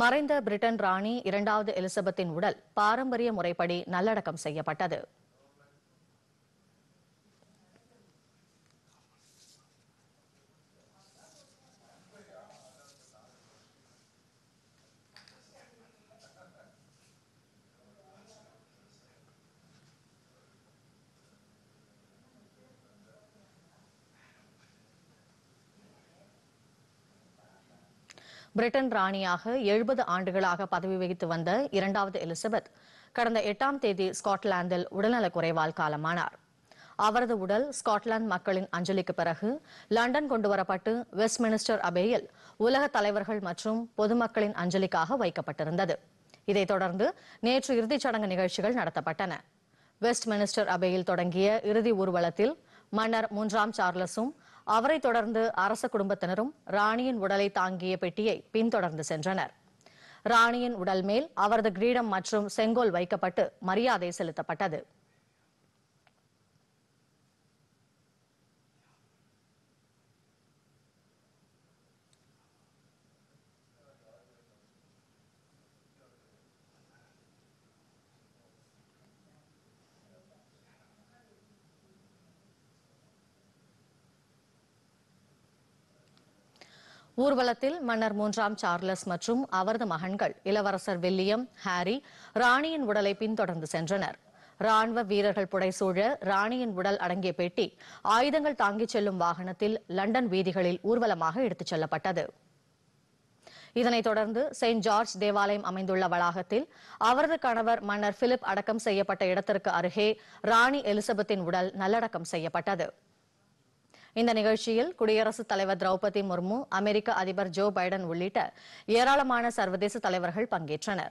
மறைந்த பிரிட்டன் ராணி இரண்டாவது எலிசபெத்தின் உடல் பாரம்பரிய முறைப்படி நல்லடக்கம் செய்யப்பட்டது பிரிட்டன் ராணியாக எழுபது ஆண்டுகளாக பதவி வகித்து வந்த இரண்டாவது எலிசபெத் கடந்த எட்டாம் தேதி ஸ்காட்லாந்தில் உடல்நலக் குறைவால் காலமானார் அவரது உடல் ஸ்காட்லாந்து மக்களின் அஞ்சலிக்கு பிறகு லண்டன் கொண்டுவரப்பட்டு வெஸ்ட்மினிஸ்டர் அபேயில் உலக தலைவர்கள் மற்றும் பொதுமக்களின் அஞ்சலிக்காக வைக்கப்பட்டிருந்தது இதைத் தொடர்ந்து நேற்று இறுதிச் சடங்கு நிகழ்ச்சிகள் நடத்தப்பட்டன வெஸ்ட்மினிஸ்டர் அபேயில் தொடங்கிய இறுதி ஊர்வலத்தில் மன்னர் மூன்றாம் சார்லஸும் அவரை தொடர்ந்து அரச குடும்பத்தினரும் ராணியின் உடலை தாங்கிய பெட்டியை பின்தொடர்ந்து சென்றனர் ராணியின் உடல் மேல் அவரது கிரீடம் மற்றும் செங்கோல் வைக்கப்பட்டு மரியாதை செலுத்தப்பட்டது ஊர்வலத்தில் மன்னர் மூன்றாம் சார்லஸ் மற்றும் அவரது மகன்கள் இளவரசர் வில்லியம் ஹாரி ராணியின் உடலை பின்தொடர்ந்து சென்றனர் ராணுவ வீரர்கள் புடைசூழ ராணியின் உடல் அடங்கிய பெட்டி ஆயுதங்கள் தாங்கிச் செல்லும் வாகனத்தில் லண்டன் வீதிகளில் ஊர்வலமாக எடுத்துச் செல்லப்பட்டது இதனைத் தொடர்ந்து செயின்ட் ஜார்ஜ் தேவாலயம் அமைந்துள்ள வளாகத்தில் அவரது கணவர் மன்னர் பிலிப் அடக்கம் செய்யப்பட்ட இடத்திற்கு அருகே ராணி எலிசபெத்தின் உடல் நல்லடக்கம் செய்யப்பட்டது இந்த நிகழ்ச்சியில் குடியரசுத் தலைவர் திரௌபதி முர்மு அமெரிக்க அதிபர் ஜோ பைடன் உள்ளிட்ட ஏராளமான சர்வதேச தலைவர்கள் பங்கேற்றனா்